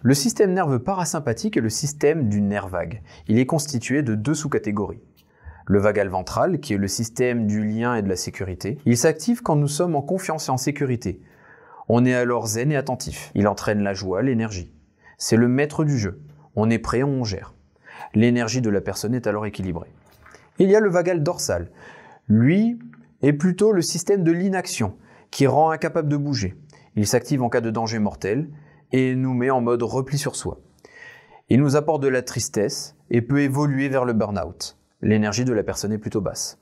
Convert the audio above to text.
Le système nerveux parasympathique est le système du nerf vague. Il est constitué de deux sous-catégories. Le vagal ventral, qui est le système du lien et de la sécurité, il s'active quand nous sommes en confiance et en sécurité. On est alors zen et attentif. Il entraîne la joie, l'énergie. C'est le maître du jeu. On est prêt, on gère. L'énergie de la personne est alors équilibrée. Il y a le vagal dorsal. Lui est plutôt le système de l'inaction, qui rend incapable de bouger. Il s'active en cas de danger mortel et nous met en mode repli sur soi. Il nous apporte de la tristesse et peut évoluer vers le burn-out. L'énergie de la personne est plutôt basse.